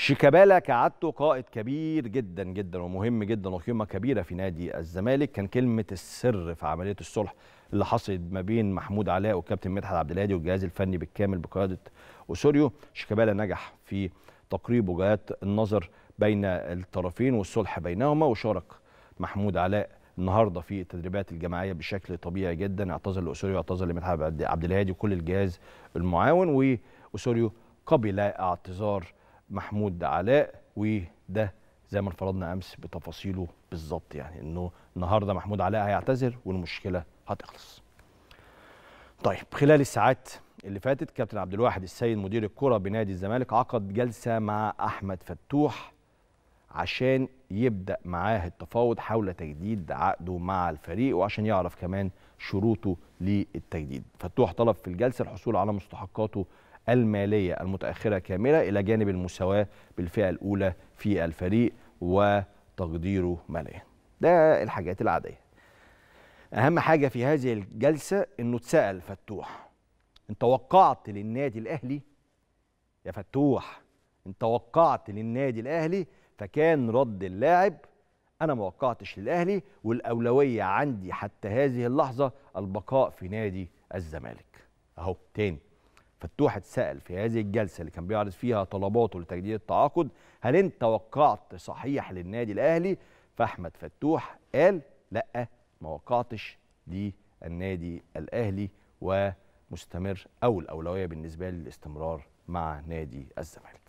شيكابالا كعادته قائد كبير جدا جدا ومهم جدا وقيمه كبيره في نادي الزمالك كان كلمه السر في عمليه الصلح اللي حصلت ما بين محمود علاء والكابتن مدحت عبد الهادي والجهاز الفني بالكامل بقياده اوسوريو شيكابالا نجح في تقريب وجهات النظر بين الطرفين والصلح بينهما وشارك محمود علاء النهارده في التدريبات الجماعيه بشكل طبيعي جدا اعتذر لاوسوريو اعتذر لمدحت عبد الهادي وكل الجهاز المعاون واوسوريو قبل اعتذار محمود علاء وده زي ما انفرضنا امس بتفاصيله بالظبط يعني انه النهارده محمود علاء هيعتذر والمشكله هتخلص. طيب خلال الساعات اللي فاتت كابتن عبد الواحد السيد مدير الكره بنادي الزمالك عقد جلسه مع احمد فتوح عشان يبدا معاه التفاوض حول تجديد عقده مع الفريق وعشان يعرف كمان شروطه للتجديد فتوح طلب في الجلسه الحصول على مستحقاته المالية المتأخرة كاملة إلى جانب المساواة بالفئة الأولى في الفريق وتقديره ماليا ده الحاجات العادية أهم حاجة في هذه الجلسة أنه اتسأل فتوح أنت وقعت للنادي الأهلي يا فتوح أنت وقعت للنادي الأهلي فكان رد اللاعب أنا ما وقعتش للأهلي والأولوية عندي حتى هذه اللحظة البقاء في نادي الزمالك أهو تاني فتوح اتسأل في هذه الجلسة اللي كان بيعرض فيها طلباته لتجديد التعاقد هل أنت وقعت صحيح للنادي الأهلي فأحمد فتوح قال لا ما وقعتش للنادي الأهلي ومستمر أو الأولوية بالنسبة لي الاستمرار مع نادي الزمالك